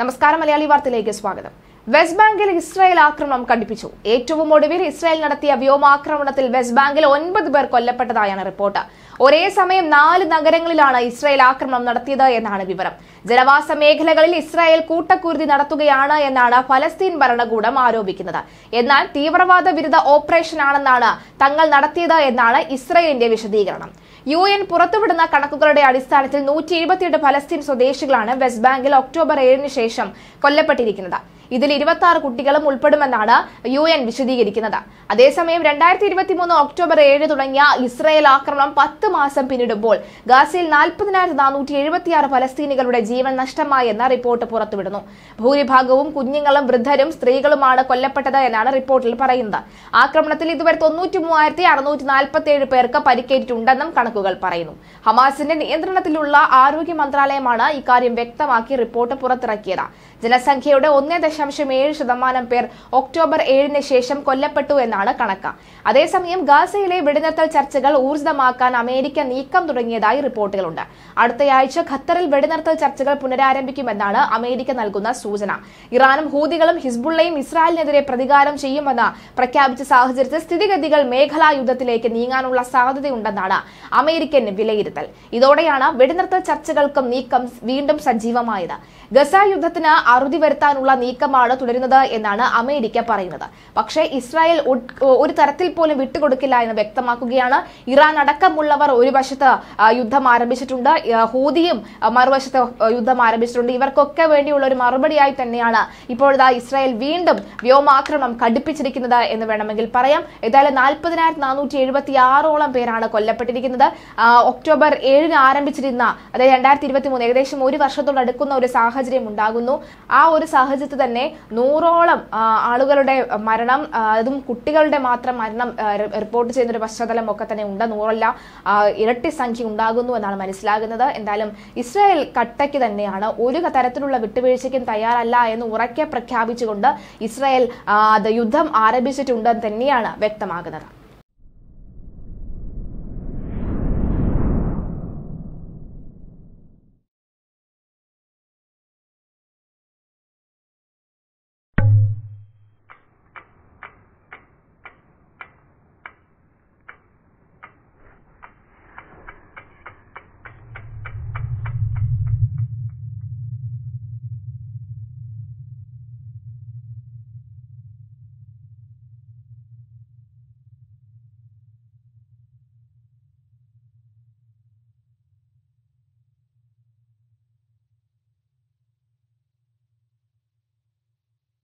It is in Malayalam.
നമസ്കാരം മലയാളി വാർത്തയിലേക്ക് സ്വാഗതം വെസ്റ്റ് ബാങ്കിൽ ഇസ്രായേൽ ആക്രമണം കണ്ടിപ്പിച്ചു ഏറ്റവും ഒടുവിൽ ഇസ്രായേൽ നടത്തിയ വ്യോമാക്രമണത്തിൽ വെസ്റ്റ് ബാങ്കിൽ ഒൻപത് പേർ കൊല്ലപ്പെട്ടതായാണ് റിപ്പോർട്ട് ഒരേ സമയം നാല് നഗരങ്ങളിലാണ് ഇസ്രായേൽ ആക്രമണം നടത്തിയത് എന്നാണ് വിവരം ജനവാസ മേഖലകളിൽ ഇസ്രായേൽ കൂട്ടക്കുരുതി നടത്തുകയാണ് എന്നാണ് ഫലസ്തീൻ ഭരണകൂടം ആരോപിക്കുന്നത് എന്നാൽ തീവ്രവാദ വിരുദ്ധ ഓപ്പറേഷനാണെന്നാണ് തങ്ങൾ നടത്തിയത് എന്നാണ് ഇസ്രായേലിന്റെ വിശദീകരണം യു എൻ പുറത്തുവിടുന്ന കണക്കുകളുടെ അടിസ്ഥാനത്തിൽ നൂറ്റി എഴുപത്തിയെട്ട് ഫലസ്തീൻ സ്വദേശികളാണ് വെസ്റ്റ് ബാങ്കിൽ ഒക്ടോബർ ഏഴിന് ശേഷം കൊല്ലപ്പെട്ടിരിക്കുന്നത് ഇതിൽ ഇരുപത്തി ആറ് കുട്ടികളും ഉൾപ്പെടുമെന്നാണ് യു എൻ വിശദീകരിക്കുന്നത് അതേസമയം രണ്ടായിരത്തി ഇരുപത്തി മൂന്ന് ഒക്ടോബർ ഏഴ് തുടങ്ങിയ ഇസ്രായേൽ ആക്രമണം പത്ത് മാസം പിന്നിടുമ്പോൾ ഗാസയിൽ നാൽപ്പതിനായിരത്തി നാനൂറ്റി എഴുപത്തിയാറ് പലസ്തീനികളുടെ ജീവൻ നഷ്ടമായെന്ന റിപ്പോർട്ട് പുറത്തുവിടുന്നു ഭൂരിഭാഗവും കുഞ്ഞുങ്ങളും വൃദ്ധരും സ്ത്രീകളുമാണ് കൊല്ലപ്പെട്ടത് എന്നാണ് റിപ്പോർട്ടിൽ പറയുന്നത് ആക്രമണത്തിൽ ഇതുവരെ തൊണ്ണൂറ്റി മൂവായിരത്തി നാൽപ്പത്തി ഏഴ് പേർക്ക് പരിക്കേറ്റിട്ടുണ്ടെന്നും കണക്കുകൾ പറയുന്നു ഹമാസിന്റെ നിയന്ത്രണത്തിലുള്ള ആരോഗ്യ മന്ത്രാലയമാണ് ഇക്കാര്യം വ്യക്തമാക്കി റിപ്പോർട്ട് പുറത്തിറക്കിയത് ജനസംഖ്യയുടെ ഒന്നേ ദശാംശം ഏഴ് ശതമാനം പേർ ഒക്ടോബർ ഏഴിന് ശേഷം കൊല്ലപ്പെട്ടു എന്നാണ് കണക്ക് അതേസമയം ഗാസയിലെ വെടിനിർത്തൽ ചർച്ചകൾ ഊർജിതമാക്കാൻ അമേരിക്ക നീക്കം തുടങ്ങിയതായി റിപ്പോർട്ടുകളുണ്ട് അടുത്തയാഴ്ച ഖത്തറിൽ വെടിനിർത്തൽ ചർച്ചകൾ പുനരാരംഭിക്കുമെന്നാണ് അമേരിക്ക നൽകുന്ന സൂചന ഇറാനും ഹൂതികളും ഹിസ്ബുള്ളയും ഇസ്രായേലിനെതിരെ പ്രതികാരം ചെയ്യുമെന്ന് പ്രഖ്യാപിച്ച സാഹചര്യത്തിൽ സ്ഥിതിഗതികൾ മേഖലാ യുദ്ധത്തിലേക്ക് നീങ്ങാനുള്ള സാധ്യതയുണ്ടെന്നാണ് അമേരിക്കൻ വിലയിരുത്തൽ ഇതോടെയാണ് വെടിനിർത്തൽ ചർച്ചകൾക്കും നീക്കം വീണ്ടും സജീവമായത് ഗസ യുദ്ധത്തിന് അറുതി വരുത്താനുള്ള നീക്കം ആഘാതമാണ് തുടരുന്നത് എന്നാണ് അമേരിക്ക പറയുന്നത് പക്ഷേ ഇസ്രായേൽ ഒരു തരത്തിൽ പോലും വിട്ടുകൊടുക്കില്ല എന്ന് വ്യക്തമാക്കുകയാണ് ഇറാൻ അടക്കമുള്ളവർ ഒരു വശത്ത് യുദ്ധം ആരംഭിച്ചിട്ടുണ്ട് ഹൂതിയും മറുവശത്ത് യുദ്ധം ആരംഭിച്ചിട്ടുണ്ട് ഇവർക്കൊക്കെ വേണ്ടിയുള്ള ഒരു മറുപടിയായി തന്നെയാണ് ഇപ്പോഴത്തെ ഇസ്രായേൽ വീണ്ടും വ്യോമാക്രമണം കടുപ്പിച്ചിരിക്കുന്നത് എന്ന് വേണമെങ്കിൽ പറയാം ഏതായാലും നാൽപ്പതിനായിരത്തി നാനൂറ്റി എഴുപത്തി ആറോളം പേരാണ് കൊല്ലപ്പെട്ടിരിക്കുന്നത് ഒക്ടോബർ ഏഴിന് ആരംഭിച്ചിരുന്ന അതായത് രണ്ടായിരത്തി ഇരുപത്തി മൂന്ന് ഏകദേശം ഒരു വർഷത്തോട് അടുക്കുന്ന ഒരു സാഹചര്യം ഉണ്ടാകുന്നു ആ ഒരു സാഹചര്യത്തിൽ തന്നെ തന്നെ നൂറോളം ആളുകളുടെ മരണം അതും കുട്ടികളുടെ മാത്രം മരണം റിപ്പോർട്ട് ചെയ്യുന്ന ഒരു പശ്ചാത്തലം ഒക്കെ തന്നെ ഉണ്ട് നൂറല്ല ഇരട്ടി സംഖ്യ ഉണ്ടാകുന്നു എന്നാണ് മനസ്സിലാകുന്നത് എന്തായാലും ഇസ്രായേൽ കട്ടയ്ക്ക് തന്നെയാണ് ഒരു തരത്തിലുള്ള വിട്ടുവീഴ്ചയ്ക്കും തയ്യാറല്ല എന്ന് ഉറക്കെ പ്രഖ്യാപിച്ചുകൊണ്ട് ഇസ്രായേൽ അത് യുദ്ധം ആരംഭിച്ചിട്ടുണ്ടെന്ന് തന്നെയാണ് വ്യക്തമാകുന്നത്